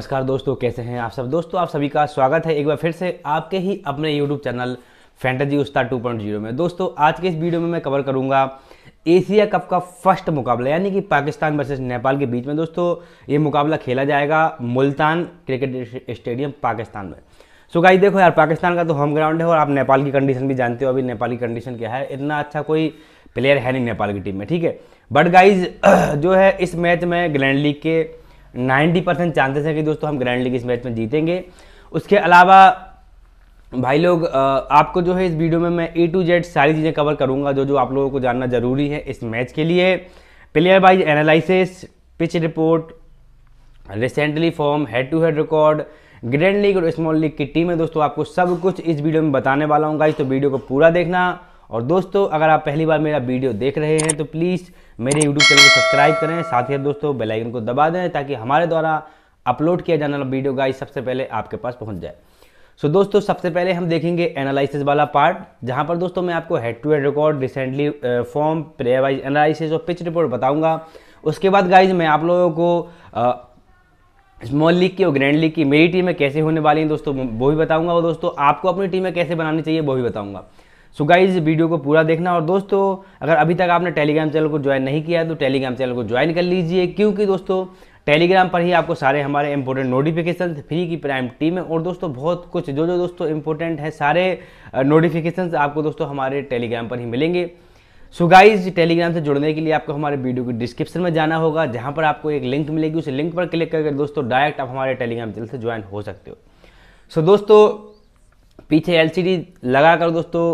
नमस्कार दोस्तों कैसे हैं आप सब दोस्तों आप सभी का स्वागत है एक बार फिर से आपके ही अपने यूट्यूब चैनल फैंटेजी पॉइंट 2.0 में दोस्तों आज के इस वीडियो में मैं कवर करूंगा एशिया कप का फर्स्ट मुकाबला यानी कि पाकिस्तान वर्सेस नेपाल के बीच में दोस्तों ये मुकाबला खेला जाएगा मुल्तान क्रिकेट स्टेडियम पाकिस्तान में सो गाई देखो यार पाकिस्तान का तो होम ग्राउंड है और आप नेपाल की कंडीशन भी जानते हो अभी नेपाल की कंडीशन क्या है इतना अच्छा कोई प्लेयर है नहीं नेपाल की टीम में ठीक है बट गाइज जो है इस मैच में ग्लैंड लीग के नाइन्टी परसेंट चांसेस है कि दोस्तों हम ग्रैंड लीग इस मैच में जीतेंगे उसके अलावा भाई लोग आपको जो है इस वीडियो में मैं ए टू जेड सारी चीज़ें कवर करूंगा जो जो आप लोगों को जानना ज़रूरी है इस मैच के लिए player wise analysis pitch report recently form head to head record grand league और स्मॉल लीग की टीम है दोस्तों आपको सब कुछ इस वीडियो में बताने वाला हूँ इस तो वीडियो को पूरा देखना और दोस्तों अगर आप पहली बार मेरा वीडियो देख रहे हैं तो प्लीज़ मेरे यूट्यूब चैनल को सब्सक्राइब करें साथ ही दोस्तों बेल आइकन को दबा दें ताकि हमारे द्वारा अपलोड किया जाने वाला वीडियो गाइस सबसे पहले आपके पास पहुंच जाए सो so, दोस्तों सबसे पहले हम देखेंगे एनालिसिस वाला पार्ट जहां पर दोस्तों मैं आपको head to head record recently form player wise analysis और पिच रिपोर्ट बताऊंगा उसके बाद गाइज मैं आप लोगों को स्मॉल uh, लीग की और ग्रैंड लीग की मेरी टीमें कैसे होने वाली हैं दोस्तों वो भी बताऊंगा और दोस्तों आपको अपनी टीमें कैसे बनानी चाहिए वो भी बताऊंगा सो गाइज वीडियो को पूरा देखना और दोस्तों अगर अभी तक आपने टेलीग्राम चैनल को ज्वाइन नहीं किया तो टेलीग्राम चैनल को ज्वाइन कर लीजिए क्योंकि दोस्तों टेलीग्राम पर ही आपको सारे हमारे इंपॉर्टेंट नोटिफिकेशन फ्री की प्राइम टीम है और दोस्तों बहुत कुछ जो जो दोस्तों इंपॉर्टेंट है सारे नोटिफिकेशन आपको दोस्तों हमारे टेलीग्राम पर ही मिलेंगे सो गाइज टेलीग्राम से जुड़ने के लिए आपको हमारे वीडियो के डिस्क्रिप्शन में जाना होगा जहाँ पर आपको एक लिंक मिलेगी उस लिंक पर क्लिक करके दोस्तों डायरेक्ट आप हमारे टेलीग्राम चैनल से ज्वाइन हो सकते हो सो so दोस्तों पीछे एलसीडी लगाकर दोस्तों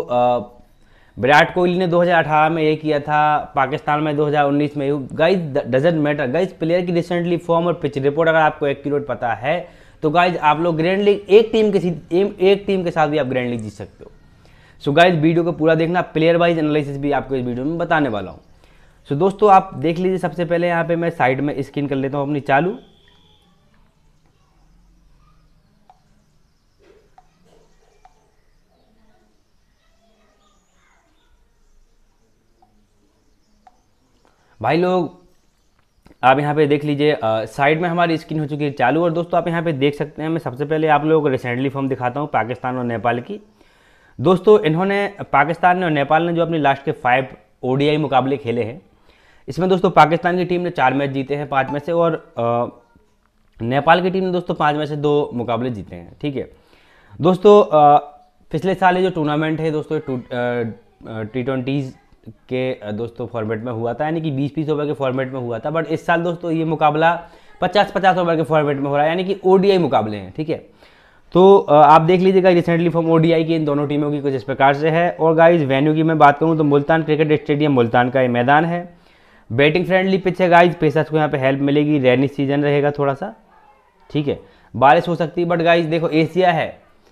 विराट कोहली ने 2018 में ये किया था पाकिस्तान में 2019 में guys doesn't matter guys player की रिसेंटली फॉर्म और पिच रिपोर्ट अगर आपको एक्यूरेट पता है तो गाइज आप लोग ग्रैंड लीग एक टीम के एक टीम के साथ भी आप ग्रैंड लीग जीत सकते हो सो गाइज वीडियो को पूरा देखना प्लेयर वाइज एनालिसिस भी आपको इस वीडियो में बताने वाला हूँ सो दोस्तों आप देख लीजिए सबसे पहले यहाँ पे मैं साइड में स्क्रीन कर लेता हूँ अपनी चालू भाई लोग आप यहाँ पे देख लीजिए साइड में हमारी स्क्रीन हो चुकी है चालू और दोस्तों आप यहाँ पे देख सकते हैं मैं सबसे पहले आप लोगों को रिसेंटली फॉर्म दिखाता हूँ पाकिस्तान और नेपाल की दोस्तों इन्होंने पाकिस्तान ने और नेपाल ने जो अपने लास्ट के फाइव ओ मुकाबले खेले हैं इसमें दोस्तों पाकिस्तान की टीम ने चार मैच जीते हैं पाँच में से और आ, नेपाल की टीम ने दोस्तों पाँच में से दो मुकाबले जीते हैं ठीक है दोस्तों पिछले साल ये जो टूर्नामेंट है दोस्तों टी ट्वेंटीज़ के दोस्तों फॉर्मेट में हुआ था यानी कि बीस बीस ओवर के फॉर्मेट में हुआ था बट इस साल दोस्तों ये मुकाबला पचास पचास ओवर के फॉर्मेट में हो रहा है यानी कि ओडीआई मुकाबले हैं ठीक है तो आप देख लीजिएगा रिसेंटली फॉर्म ओडीआई की इन दोनों टीमों की कुछ इस प्रकार से है और गाइज वेन्यू की मैं बात करूँ तो मुल्तान क्रिकेट स्टेडियम मुल्तान का ये मैदान है बैटिंग फ्रेंडली पिच है गाइज पेशर्स को यहाँ पे हेल्प मिलेगी रेनी सीजन रहेगा थोड़ा सा ठीक है बारिश हो सकती है बट गाइज देखो एशिया है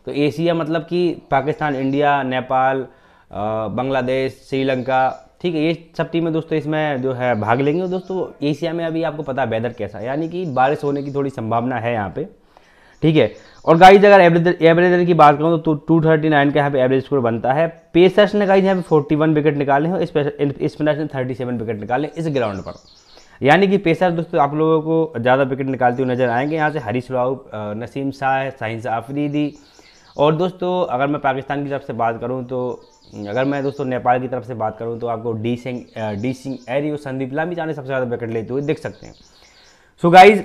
तो एशिया मतलब कि पाकिस्तान इंडिया नेपाल बांग्लादेश श्रीलंका ठीक है ये सब टीमें दोस्तों इसमें जो है भाग लेंगे और दोस्तों एशिया में अभी आपको पता है वेदर कैसा है यानी कि बारिश होने की थोड़ी संभावना है यहाँ पे ठीक है और गाइज अगर एवरेज एवरेजर की बात करूँ तो टू थर्टी नाइन का यहाँ पे एवरेज स्कोर बनता है पेसर्स ने गाइज यहाँ पे फोर्टी वन विकेट निकाले हैं स्पिनर्स ने थर्टी सेवन विकेट निकाले इस ग्राउंड पर यानी कि पेसर दोस्तों आप लोगों को ज़्यादा विकेट निकालते हुए नजर आएंगे यहाँ से हरीश राव नसीम शाह साहिंसा आफरीदी और दोस्तों अगर मैं पाकिस्तान की तरफ से बात करूँ तो अगर मैं दोस्तों नेपाल की तरफ से बात करूँ तो आपको डी सिंह डी सिंह एरी और संदीप लामी जाने सबसे ज़्यादा विकेट लेते हुए देख सकते हैं सो so गाइज़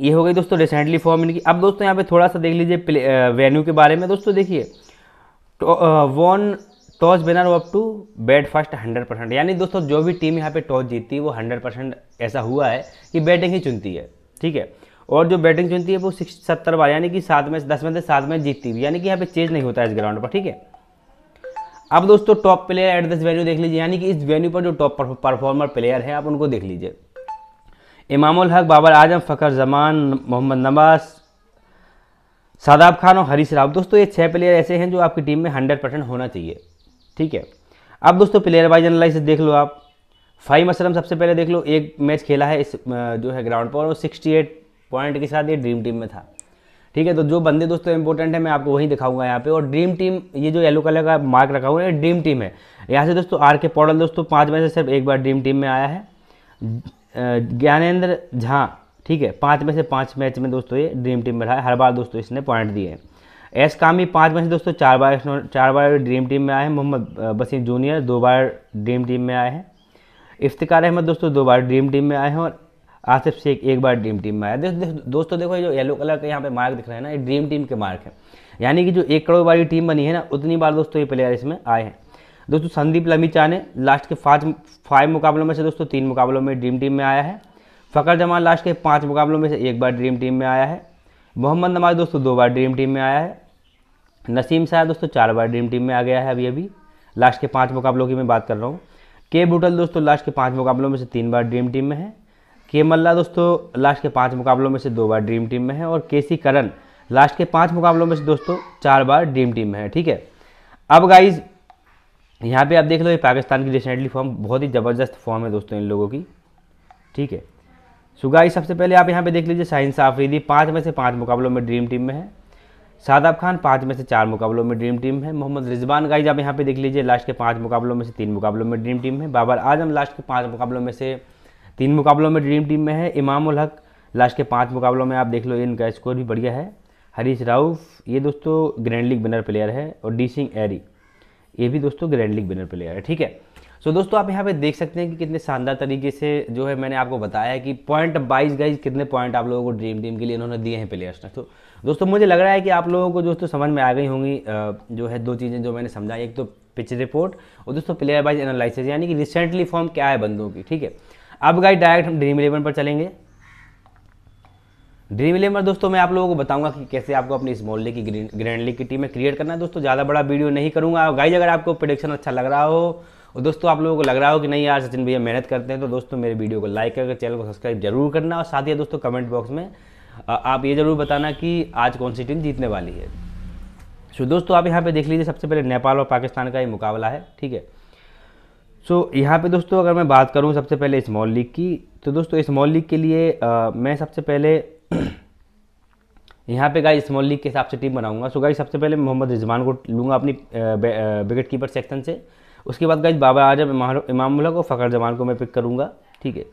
ये हो गई दोस्तों रिसेंटली फॉर्म इनकी अब दोस्तों यहाँ पे थोड़ा सा देख लीजिए वेन्यू के बारे में दोस्तों देखिए won toss winner opt to bat first hundred percent यानी दोस्तों जो भी टीम यहाँ पे टॉस जीतती है वो हंड्रेड परसेंट ऐसा हुआ है कि बैटिंग ही चुनती है ठीक है और जो बैटिंग चुनती है वो सिक्स सत्तर बार यानी कि सात मैच दस में से सात मैच जीतती है यानी कि यहाँ पे चेंज नहीं होता है इस ग्राउंड पर ठीक है अब दोस्तों top player at this venue देख लीजिए यानी कि इस वेन्यू पर जो टॉप परफॉर्मर प्लेयर है आप उनको देख लीजिए इमामुल हक बाबर आजम फ़खर जमान मोहम्मद नवाज सादाब खान और हरीश राव दोस्तों ये छः प्लेयर ऐसे हैं जो आपकी टीम में हंड्रेड परसेंट होना चाहिए ठीक है अब दोस्तों प्लेयर वाइज एनालिस देख लो आप फाइव असलम सबसे पहले देख लो एक मैच खेला है इस जो है ग्राउंड पर और सिक्सटी एट पॉइंट के साथ ये ड्रीम टीम में था ठीक है तो जो बंदे दोस्तों इंपॉर्टेंट है मैं आपको वही दिखाऊंगा यहाँ पे और ड्रीम टीम ये जो येलो कलर का मार्क रखा हुआ है ड्रीम टीम है यहाँ से दोस्तों आर के पौडल दोस्तों पाँच में से सिर्फ एक बार ड्रीम टीम में आया है ज्ञानेन्द्र झा ठीक है पाँच में से पाँच मैच में दोस्तों ये ड्रीम टीम में रहा है हर बार दोस्तों इसने पॉइंट दिए हैं एस कामी पाँच में से दोस्तों चार बार चार बार ड्रीम टीम में आए हैं मोहम्मद बसीम जूनियर दो बार ड्रीम टीम में आए हैं इफ्तिकार अहमद दोस्तों दो बार ड्रीम टीम में आए हैं और आसिफ शेख एक बार ड्रीम टीम में आया देख, देख दोस्तों देखो जो येलो कलर का यहाँ पे मार्क दिख रहा है ना ये ड्रीम टीम के मार्क है यानी कि जो एक करोड़ वाली टीम बनी है ना उतनी बार दोस्तों ये प्लेयर इसमें आए हैं दोस्तों संदीप लमीचा ने लास्ट के पाँच फाइव मुकाबलों में से दोस्तों तीन मुकाबलों में ड्रीम टीम में आया है फ़कर जमान लास्ट के पाँच मुकाबलों में से एक बार ड्रीम टीम में आया है मोहम्मद नमाज दोस्तों दो बार ड्रीम टीम में आया है नसीम शाह दोस्तों चार बार ड्रीम टीम में आ गया है अभी अभी लास्ट के पाँच मुकाबलों की मैं बात कर रहा हूँ के बूटल दोस्तों लास्ट के पाँच मुकाबलों में से तीन बार ड्रीम टीम में है के मल्ला दोस्तों लास्ट के पाँच मुकाबलों में से दो बार ड्रीम टीम में है और के सी करण लास्ट के पाँच मुकाबलों में से दोस्तों चार बार ड्रीम टीम में है ठीक है अब गाइज यहाँ पे आप देख लो ये पाकिस्तान की रिसेंटली फॉर्म बहुत ही ज़बरदस्त फॉर्म है दोस्तों इन लोगों की ठीक है सो गाइज सबसे पहले आप यहाँ पर देख लीजिए साइंस आफरीदी पाँच में से पाँच मुकाबलों में ड्रीम टीम में है शादाब खान पाँच में से चार मुकाबलों में ड्रीम टीम है मोहम्मद रिजवान गाइज आप यहाँ पे देख लीजिए लास्ट के पाँच मुकाबलों में से तीन मुकाबलों में ड्रीम टीम है बाबर आजम लास्ट के पाँच मुकाबलों में से तीन मुकाबलों में ड्रीम टीम में है इमाम उल हक लास्ट के पाँच मुकाबलों में आप देख लो इनका स्कोर भी बढ़िया है हरीश राउफ ये दोस्तों ग्रैंड लीग विनर प्लेयर है और डी सिंह एरी ये भी दोस्तों ग्रैंड लीग विनर प्लेयर है ठीक है सो so, दोस्तों आप यहाँ पे देख सकते हैं कि कितने शानदार तरीके से जो है मैंने आपको बताया है कि पॉइंट बाईस गाइज कितने पॉइंट आप लोगों को ड्रीम टीम के लिए इन्होंने दिए हैं प्लेयर्स ने तो दोस्तों मुझे लग रहा है कि आप लोगों को दोस्तों समझ में आ गई होंगी जो है दो चीज़ें जो मैंने समझाई एक तो पिच रिपोर्ट और दोस्तों प्लेयर बाइज एनालिसिस यानी कि रिसेंटली फॉर्म क्या है बंदों की ठीक है अब गाइस डायरेक्ट हम ड्रीम इलेवन पर चलेंगे ड्रीम इलेवन पर दोस्तों मैं आप लोगों को बताऊंगा कि कैसे आपको अपनी स्मॉल लीग की ग्रैंड लीग की टीम में क्रिएट करना है दोस्तों ज़्यादा बड़ा वीडियो नहीं करूंगा गाइज अगर आपको प्रोडिक्शन अच्छा लग रहा हो और दोस्तों आप लोगों को लग रहा हो कि नहीं यार सचिन भैया मेहनत करते हैं तो दोस्तों मेरे वीडियो को लाइक करके चैनल को सब्सक्राइब जरूर करना और साथ ही दोस्तों कमेंट बॉक्स में आप ये ज़रूर बताना कि आज कौन सी टीम जीतने वाली है सो दोस्तों आप यहाँ पे देख लीजिए सबसे पहले नेपाल और पाकिस्तान का ये मुकाबला है ठीक है सो so, यहाँ पे दोस्तों अगर मैं बात करूँ सबसे पहले स्मॉल लीग की तो दोस्तों स्मॉल लीग के लिए आ, मैं सबसे पहले यहाँ पे गाई स्मॉल लीग के हिसाब से टीम बनाऊंगा सो गाई सबसे पहले मोहम्मद रिजवान को लूँगा अपनी विकेट कीपर सेक्शन से उसके बाद गाई बाबा आजम इमामुल्ला को फ़खर जमान को मैं पिक करूँगा ठीक है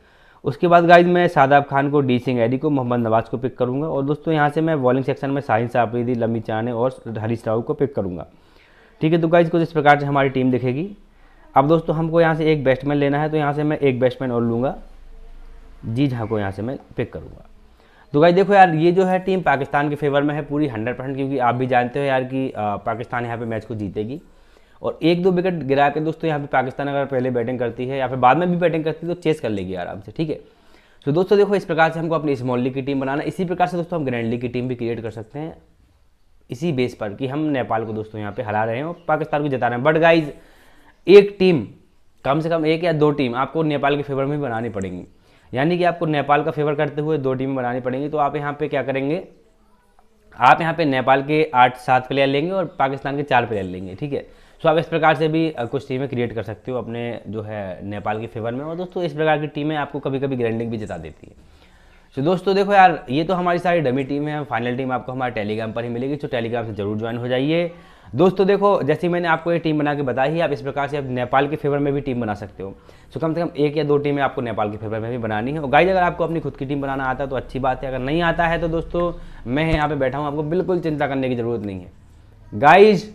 उसके बाद गाइज मैं शादाब खान को डी सिंह एडी को मोहम्मद नवाज को पिक करूँगा और दोस्तों यहाँ से मैं बॉलिंग सेक्शन में साहिन साफरीदी लम्बी चाने और हरीश राव को पिक करूँगा ठीक है तो गाइज कुछ इस प्रकार से हमारी टीम दिखेगी अब दोस्तों हमको यहाँ से एक बैट्समैन लेना है तो यहाँ से मैं एक बैट्समैन और लूँगा जी झा को यहाँ से मैं पिक करूँगा तो भाई देखो यार ये जो है टीम पाकिस्तान के फेवर में है पूरी हंड्रेड परसेंट क्योंकि आप भी जानते हो यार कि पाकिस्तान यहाँ पे मैच को जीतेगी और एक दो विकेट गिरा के दोस्तों यहाँ पे पाकिस्तान अगर पहले बैटिंग करती है या फिर बाद में भी बैटिंग करती है तो चेस कर लेगी आराम से ठीक है तो दोस्तों देखो इस प्रकार से हमको अपनी स्मॉल लीग की टीम बनाना इसी प्रकार से दोस्तों हम ग्रैंड लीग की टीम भी क्रिएट कर सकते हैं इसी बेस पर कि हम नेपाल को दोस्तों यहाँ पर हरा रहे हैं और पाकिस्तान को जिता रहे हैं बट गाइज़ एक टीम कम से कम एक या दो टीम आपको नेपाल के फेवर में भी बनानी पड़ेंगी यानी कि आपको नेपाल का फेवर करते हुए दो टीमें बनानी पड़ेंगी तो आप यहाँ पे क्या करेंगे आप यहाँ पे नेपाल के आठ सात प्लेयर लेंगे और पाकिस्तान के चार प्लेयर लेंगे ठीक है सो आप इस प्रकार से भी कुछ टीमें क्रिएट कर सकते हो अपने जो है नेपाल के फेवर में और दोस्तों इस प्रकार की टीमें आपको कभी कभी ग्रैंडिंग भी जिता देती है तो दोस्तों देखो यार ये तो हमारी सारी डमी टीम है फाइनल टीम आपको हमारे टेलीग्राम पर ही मिलेगी तो टेलीग्राम से जरूर ज्वाइन हो जाइए दोस्तों देखो जैसे मैंने आपको ये टीम बना के बताई है आप इस प्रकार से आप नेपाल के फेवर में भी टीम बना सकते हो सो कम से कम एक या दो टीमें आपको नेपाल के फेवर में भी बनानी है और गाइज अगर आपको अपनी खुद की टीम बनाना आता है तो अच्छी बात है अगर नहीं आता है तो दोस्तों मैं यहाँ पर बैठा हूँ आपको बिल्कुल चिंता करने की ज़रूरत नहीं है गाइज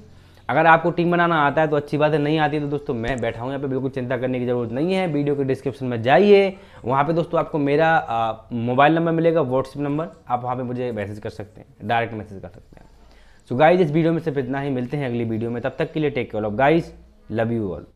अगर आपको टीम बनाना आता है तो अच्छी बात है नहीं आती तो दोस्तों मैं बैठा हूँ यहाँ पे बिल्कुल चिंता करने की ज़रूरत नहीं है वीडियो के डिस्क्रिप्शन में जाइए वहाँ पे दोस्तों आपको मेरा मोबाइल नंबर मिलेगा व्हाट्सएप नंबर आप वहाँ पे मुझे मैसेज कर सकते हैं डायरेक्ट मैसेज कर सकते हैं सो गाइज इस वीडियो में सिर्फ इतना ही मिलते हैं अगली वीडियो में तब तक के लिए take care of guys love you all